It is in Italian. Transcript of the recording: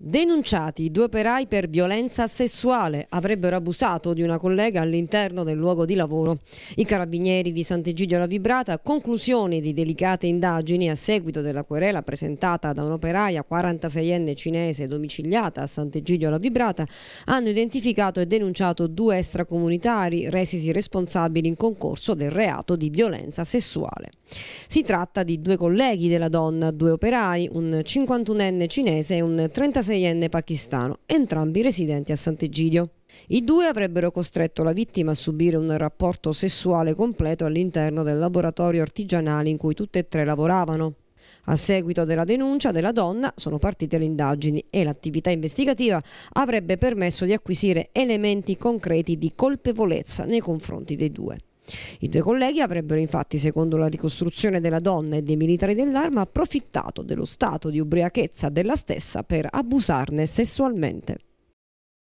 Denunciati due operai per violenza sessuale avrebbero abusato di una collega all'interno del luogo di lavoro. I carabinieri di Sant'Egidio La Vibrata, conclusione di delicate indagini a seguito della querela presentata da un'operaia 46enne cinese domiciliata a Sant'Egidio La Vibrata, hanno identificato e denunciato due extracomunitari resisi responsabili in concorso del reato di violenza sessuale. Si tratta di due colleghi della donna, due operai, un 51enne cinese e un 36enne pakistano, entrambi residenti a Sant'Egidio. I due avrebbero costretto la vittima a subire un rapporto sessuale completo all'interno del laboratorio artigianale in cui tutte e tre lavoravano. A seguito della denuncia della donna sono partite le indagini e l'attività investigativa avrebbe permesso di acquisire elementi concreti di colpevolezza nei confronti dei due. I due colleghi avrebbero infatti, secondo la ricostruzione della donna e dei militari dell'arma, approfittato dello stato di ubriachezza della stessa per abusarne sessualmente.